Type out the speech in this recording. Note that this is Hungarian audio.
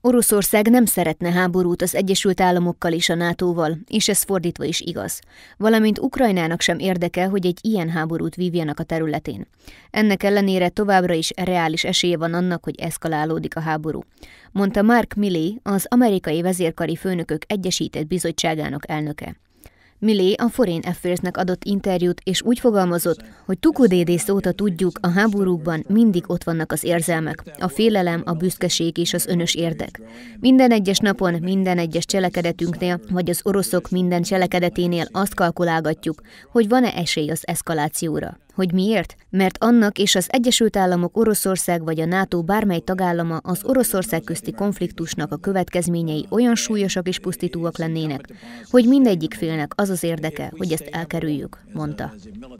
Oroszország nem szeretne háborút az Egyesült Államokkal és a NATO-val, és ez fordítva is igaz. Valamint Ukrajnának sem érdeke, hogy egy ilyen háborút vívjanak a területén. Ennek ellenére továbbra is reális esélye van annak, hogy eszkalálódik a háború, mondta Mark Milley, az amerikai vezérkari főnökök Egyesített Bizottságának elnöke. Millé a Foreign affairs adott interjút, és úgy fogalmazott, hogy Tukodédész óta tudjuk, a háborúkban mindig ott vannak az érzelmek, a félelem, a büszkeség és az önös érdek. Minden egyes napon, minden egyes cselekedetünknél, vagy az oroszok minden cselekedeténél azt kalkulálgatjuk, hogy van-e esély az eszkalációra. Hogy miért? Mert annak és az Egyesült Államok, Oroszország vagy a NATO bármely tagállama az Oroszország közti konfliktusnak a következményei olyan súlyosak és pusztítóak lennének, hogy mindegyik félnek az az érdeke, hogy ezt elkerüljük, mondta.